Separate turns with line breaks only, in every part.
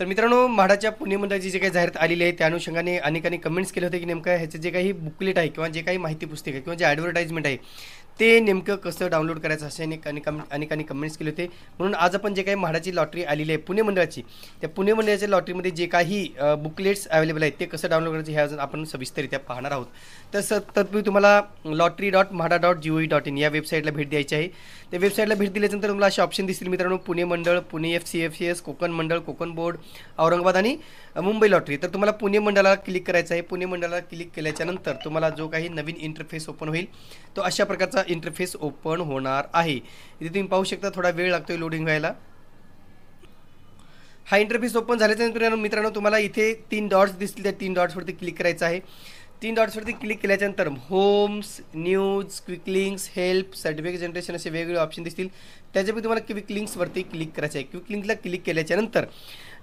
तर मित्रांनो म्हाडाच्या पुणे मंडळाची जे काही जाहिरात आलेली आहे त्या अनुषंगाने अनेकांनी कमेंट्स केले होते की नेमकं ह्याचं जे काही बुकलेट आहे किंवा जे काही माहिती पुस्तक आहे किंवा जे ॲडव्हर्टाईजमेंट आहे ते नेमकं कसं डाउनलोड करायचं असे अनेक अनेक अनेकांनी कमेंट्स केले होते म्हणून आज आपण जे काही म्हाडाची लॉटरी आलेली आहे पुणे मंडळाची त्या पुणे मंडळाच्या लॉटरीमध्ये जे काही बुकलेट्स अवेलेबल आहेत ते कसं डाउनलोड करायचं हे अजून आपण सविस्तरित्या पाहणार आहोत तर सर तत्पूर्वी तुम्हाला lottery dot MHADA dot G E dot in या वेबसाईटला भेट द्यायची आहे त्या वेबसाईटला भेट दिल्यानंतर तुम्हाला असे ऑप्शन दिसतील मित्रांनो पुणे मंडळ Pune F C F C S Konkan मंडळ कोकण बोर्ड औरंगाबाद आणि मुंबई लॉटरी तर तुम्हाला पुणे मंडळाला क्लिक करायचं आहे पुणे मंडळाला क्लिक केल्याच्यानंतर तुम्हाला जो काही नवीन इंटरफेस ओपन होईल तो अशा प्रकारचा इंटरफेस ओपन होणार आहे इथे तुम्ही पाहू शकता थोडा वेळ लागतोय लोडिंग व्हायला हा इंटरफेस ओपन झाल्याच्या मित्रांनो तुम्हाला इथे तीन डॉट्स दिसतील त्या तीन डॉट्सवरती क्लिक करायचं आहे तीन डॉट्सवरती क्लिक केल्याच्यानंतर homes news quick links help certificate generation असे वेगवेगळे ऑप्शन दिसतील त्याच्यापैकी तुम्हाला क्विक लिंक्सवरती क्लिक करायचं आहे क्विक लिंकला क्लिक केल्याच्यानंतर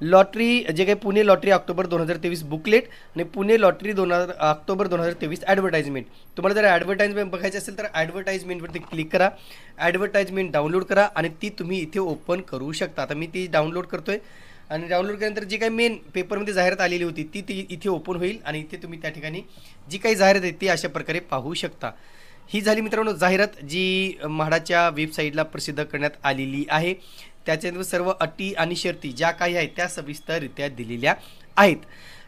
लॉटरी जे काही पुणे लॉटरी ऑक्टोबर दोन हजार तेवीस बुकलेट आणि पुणे लॉटरी दोन हजार ऑक्टोबर दोन हजार तेवीस ॲडव्हर्टाइजमेंट तुम्हाला जर ॲडव्हर्टाइजमेंट बघायचं असेल तर ॲडव्हर्टाइजमेंटवरती क्लिक करा ॲडव्हर्टाइजमेंट डाउनलोड करा आणि ती तुम्ही इथे ओपन करू शकता आता मी ती डाउनलोड करतो आहे आणि डाउनलोड केल्यानंतर जी काही मेन पेपरमध्ये जाहिरात आलेली होती ती ती इथे ओपन होईल आणि इथे तुम्ही त्या ठिकाणी जी काही जाहिरात आहे ती अशा प्रकारे पाहू शकता ही झाली मित्रांनो जाहिरात जी म्हाडाच्या वेबसाईटला प्रसिद्ध करण्यात आलेली आहे त्याच्यानंतर सर्व अटी आणि शर्ती ज्या काही आहेत त्या सविस्तररित्या दिलेल्या आहेत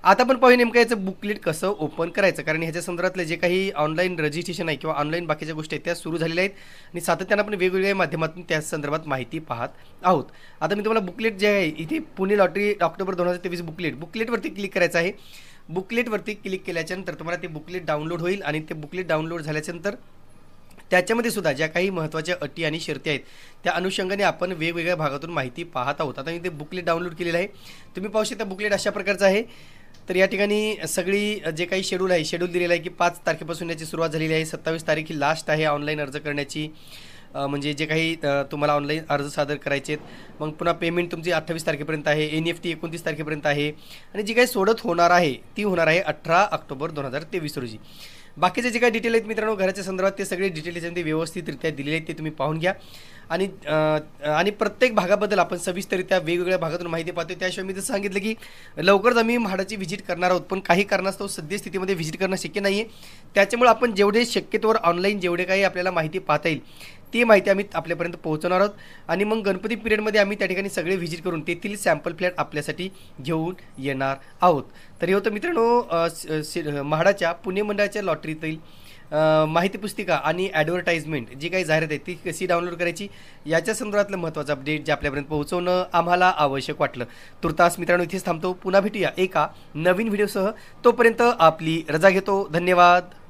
आता आपण पाहू नेमकं याचं बुकलेट कसं ओपन करायचं कारण ह्याच्या संदर्भातले जे काही ऑनलाईन रजिस्ट्रेशन आहे किंवा ऑनलाईन बाकीच्या गोष्टी आहेत त्या सुरू झालेल्या आहेत आणि सातत्यानं आपण वेगवेगळ्या माध्यमातून त्या संदर्भात माहिती पाहत आहोत आता मी तुम्हाला बुकलेट जे आहे इथे पुणे लॉटरी ऑक्टोबर दोन हजार तेवीस बुकलेट बुकलेटवरती क्लिक करायचं आहे बुकलेटवरती क्लिक केल्याच्यानंतर तुम्हाला ते बुकलेट डाउनलोड होईल आणि ते बुकलेट डाउनलोड झाल्याच्यानंतर त्याच्यामध्ये सुद्धा ज्या काही महत्त्वाच्या अटी आणि शर्ती आहेत त्या अनुषंगाने आपण वेगवेगळ्या भागातून माहिती पाहत आहोत आता मी ते बुकलेट डाउनलोड केलेलं आहे तुम्ही पाहू शकता बुकलेट अशा प्रकारचं आहे तर या ठिकाणी सगळी जे काही शेड्यूल आहे शेड्यूल दिलेलं आहे की पाच तारखेपासून याची सुरुवात झालेली आहे सत्तावीस तारीख ही लास्ट आहे ऑनलाईन अर्ज करण्याची म्हणजे जे काही तुम्हाला ऑनलाईन अर्ज सादर करायचे आहेत मग पुन्हा पेमेंट तुमची अठ्ठावीस तारखेपर्यंत आहे एन एफ टी एकोणतीस तारखेपर्यंत आहे आणि जी काही सोडत होणार आहे ती होणार आहे अठरा ऑक्टोबर दोन हजार तेवीस रोजी बाकीचे जे काही डिटेल आहेत मित्रांनो घराच्या संदर्भात ते सगळे डिटेल याच्यामध्ये व्यवस्थितरित्या दिलेले आहेत ते तुम्ही पाहून घ्या आणि आणि प्रत्येक भागाबद्दल आपण सविस्तरित्या वेगवेगळ्या भागातून माहिती पाहतो त्याशिवाय मी जसं सांगितलं की लवकरच आम्ही म्हाडाची व्हिजिट करणार आहोत पण काही कारणास्तव सद्यस्थितीमध्ये व्हिजिट करणं शक्य नाही आहे त्याच्यामुळे आपण जेवढे शक्यतोवर ऑनलाईन जेवढे काही आपल्याला माहिती पाहता येईल ती माहिती आम्ही आपल्यापर्यंत पोहोचवणार आहोत आणि मग गणपती पिरियडमध्ये आम्ही त्या ठिकाणी सगळे व्हिजिट करून तेथील सॅम्पल फ्लॅट आपल्यासाठी घेऊन येणार आहोत तर हे होतं मित्रांनो म्हाडाच्या पुणे मंडळाच्या लॉटरीतील माहिती पुस्तिका आणि ॲडव्हर्टाईजमेंट जी काही जाहिरात आहे ती कशी डाउनलोड करायची याच्या संदर्भातलं महत्त्वाचं अपडेट जे आपल्यापर्यंत पोहोचवणं आम्हाला आवश्यक वाटलं तुर्तास मित्रांनो इथेच थांबतो पुन्हा भेटूया एका नवीन व्हिडिओसह तोपर्यंत आपली रजा घेतो धन्यवाद